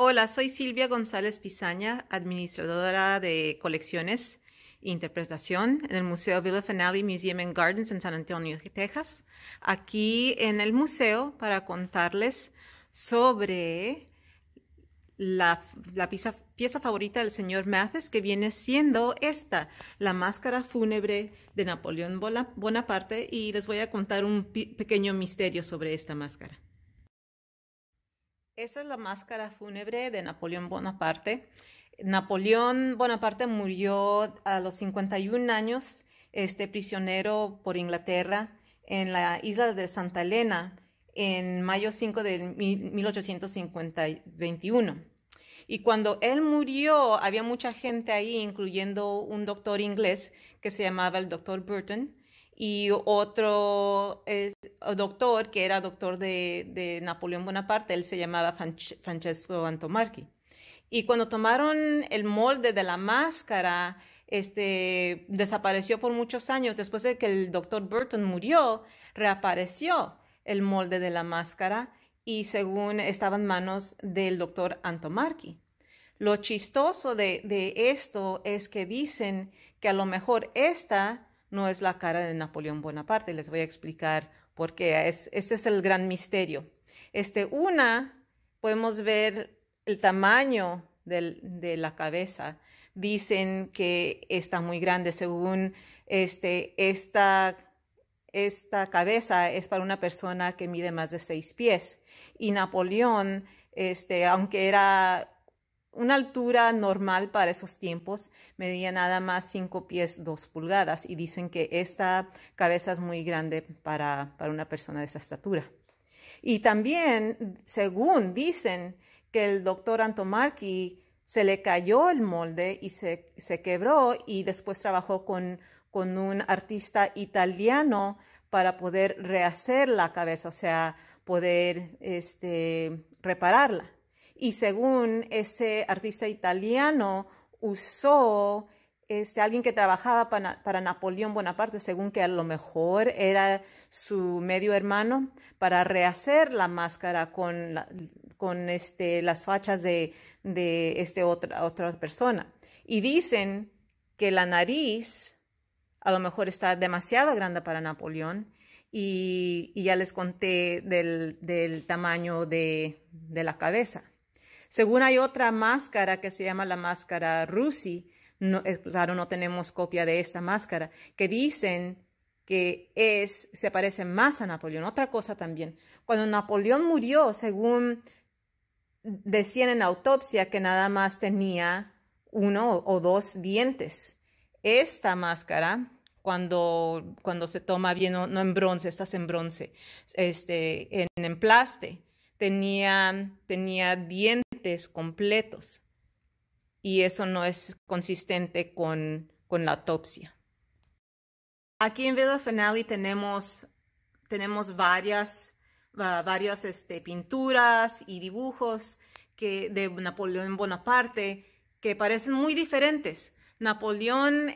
Hola, soy Silvia González Pizaña, administradora de colecciones e interpretación en el Museo Villa Finale Museum and Gardens en San Antonio, Texas. Aquí en el museo para contarles sobre la, pieza, pieza favorita del señor Mathis, que viene siendo esta, la máscara fúnebre de Napoleón Bonaparte, y les voy a contar un pequeño misterio sobre esta máscara. Esa es la máscara fúnebre de Napoleón Bonaparte. Napoleón Bonaparte murió a los 51 años, este prisionero por Inglaterra en la isla de Santa Elena en mayo 5 de 1821. Y cuando él murió, había mucha gente ahí, incluyendo un doctor inglés que se llamaba el doctor Burton, y otro doctor que era doctor de, Napoleón Bonaparte, él se llamaba Francesco Antomarchi. Y cuando tomaron el molde de la máscara, este, desapareció por muchos años. Después de que el doctor Burton murió, reapareció el molde de la máscara y según estaba en manos del doctor Antomarchi. Lo chistoso de, de esto es que dicen que a lo mejor esta no es la cara de Napoleón Bonaparte. Les voy a explicar por qué. Es, este es el gran misterio. Este, una, podemos ver el tamaño de la cabeza. Dicen que está muy grande. Según este, esta, esta cabeza es para una persona que mide más de seis pies. Y Napoleón, este, aunque era una altura normal para esos tiempos medía nada más 5 pies 2 pulgadas y dicen que esta cabeza es muy grande para, una persona de esa estatura. Y también, según dicen, que el doctor Antomarchi se le cayó el molde y se, se quebró y después trabajó con, con un artista italiano para poder rehacer la cabeza, o sea, poder este, repararla y según ese artista italiano usó este, alguien que trabajaba para, Napoleón Bonaparte, según que a lo mejor era su medio hermano, para rehacer la máscara con, este, las fachas de, de este otra, otra persona. Y dicen que la nariz a lo mejor está demasiado grande para Napoleón y, ya les conté del, tamaño de la cabeza. Según hay otra máscara que se llama la máscara Rusi, claro, no tenemos copia de esta máscara, que dicen que es, se parece más a Napoleón. Otra cosa también, cuando Napoleón murió, según decían en autopsia, que nada más tenía uno o dos dientes. Esta máscara, cuando, cuando se toma bien, no, en bronce, estás en bronce, este, en emplaste, tenía dientes completos. Y eso no es consistente con, la autopsia. Aquí en Villa Finale tenemos, tenemos varias, varias este, pinturas y dibujos que, de Napoleón Bonaparte que parecen muy diferentes. Napoleón,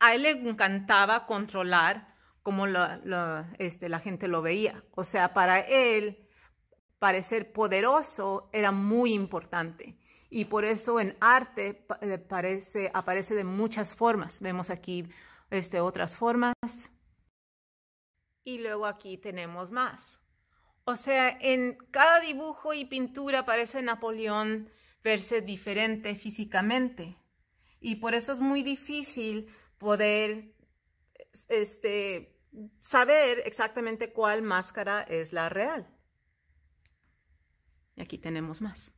a él le encantaba controlar cómo este, la gente lo veía. O sea, para él, parecer poderoso era muy importante. Y por eso en arte eh, aparece de muchas formas. Vemos aquí este, otras formas. Y luego aquí tenemos más. O sea, en cada dibujo y pintura parece Napoleón verse diferente físicamente. Y por eso es muy difícil poder este, saber exactamente cuál máscara es la real. Y aquí tenemos más.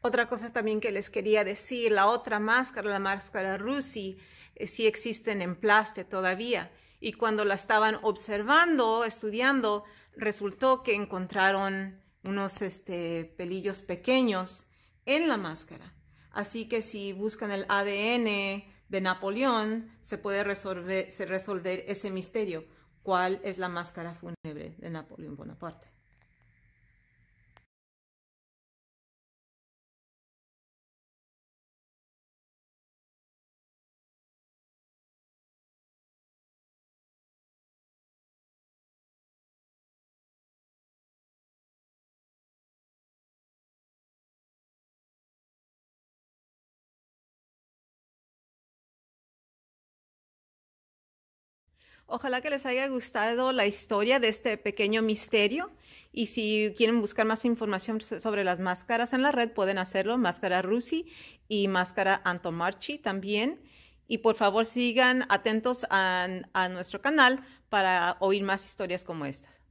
Otra cosa también que les quería decir, la otra máscara, la máscara Rusi, si eh, sí existen en plaste todavía. Y cuando la estaban observando, estudiando, resultó que encontraron unos este, pelillos pequeños en la máscara. Así que si buscan el ADN de Napoleón, se puede resolver ese misterio cuál es la máscara fúnebre de Napoleón Bonaparte. Ojalá que les haya gustado la historia de este pequeño misterio. Y si quieren buscar más información sobre las máscaras en la red, pueden hacerlo. Máscara Rusi y Máscara Antomarchi también. Y por favor sigan atentos a, a nuestro canal para oír más historias como estas.